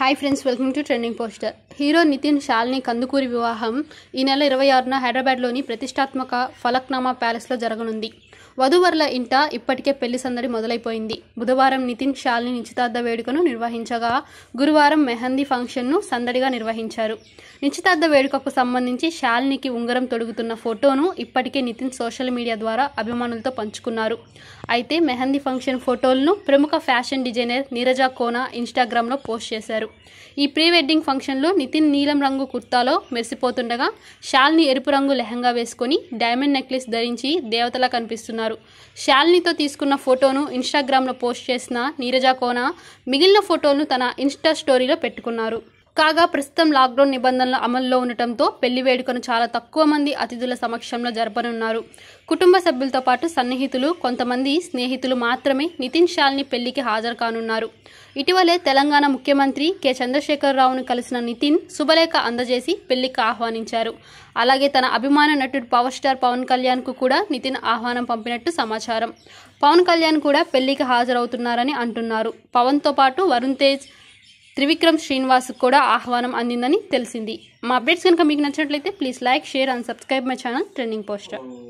hi friends welcome to trending poster hero Nitin Shalini Kandukuri వివాహం ఈ నెల ఇరవై ఆరున హైదరాబాద్లోని ప్రతిష్టాత్మక ఫలక్నామా ప్యాలెస్లో జరగనుంది వధువరుల ఇంట ఇప్పటికే పెళ్లి సందడి మొదలైపోయింది బుధవారం నితిన్ షాల్ని నిశ్చితార్థ వేడుకను నిర్వహించగా గురువారం మెహందీ ఫంక్షన్ను సందడిగా నిర్వహించారు నిశ్చితార్థ వేడుకకు సంబంధించి షాల్నికి ఉంగరం తొడుగుతున్న ఫోటోను ఇప్పటికే నితిన్ సోషల్ మీడియా ద్వారా అభిమానులతో పంచుకున్నారు అయితే మెహందీ ఫంక్షన్ ఫోటోలను ప్రముఖ ఫ్యాషన్ డిజైనర్ నీరజ కోనా ఇన్స్టాగ్రామ్లో పోస్ట్ చేశారు ఈ ప్రీ వెడ్డింగ్ ఫంక్షన్లో నితిన్ నీలం రంగు కుర్తాలో మెరిసిపోతుండగా షాల్ని ఎరుపు రంగు లెహంగా వేసుకొని డైమండ్ నెక్లెస్ ధరించి దేవతలా కనిపిస్తున్నారు షాల్నితో తీసుకున్న ఫోటోను ఇన్స్టాగ్రామ్లో పోస్ట్ చేసిన నీరజా కోన మిగిలిన ఫోటోను తన ఇన్స్టా స్టోరీలో పెట్టుకున్నారు కాగా ప్రస్తుతం లాక్డౌన్ నిబంధనలు అమల్లో ఉండటంతో పెళ్లి వేడుకను చాలా తక్కువ మంది అతిథుల సమక్షంలో జరపనున్నారు కుటుంబ సభ్యులతో పాటు సన్నిహితులు కొంతమంది స్నేహితులు మాత్రమే నితిన్ షాల్ని పెళ్లికి హాజరు కానున్నారు ఇటీవలే తెలంగాణ ముఖ్యమంత్రి కె చంద్రశేఖరరావును కలిసిన నితిన్ శుభలేఖ అందజేసి పెళ్లికి ఆహ్వానించారు అలాగే తన అభిమాన నటుడు పవర్ స్టార్ పవన్ కళ్యాణ్కు కూడా నితిన్ ఆహ్వానం పంపినట్టు సమాచారం పవన్ కళ్యాణ్ కూడా పెళ్లికి హాజరవుతున్నారని అంటున్నారు పవన్తో పాటు వరుణ్ తేజ్ త్రివిక్రమ్ శ్రీనివాస్ కూడా ఆహ్వానం అందిందని తెలిసింది మా అప్డేట్స్ కనుక మీకు నచ్చినట్లయితే please like share and subscribe my channel trending poster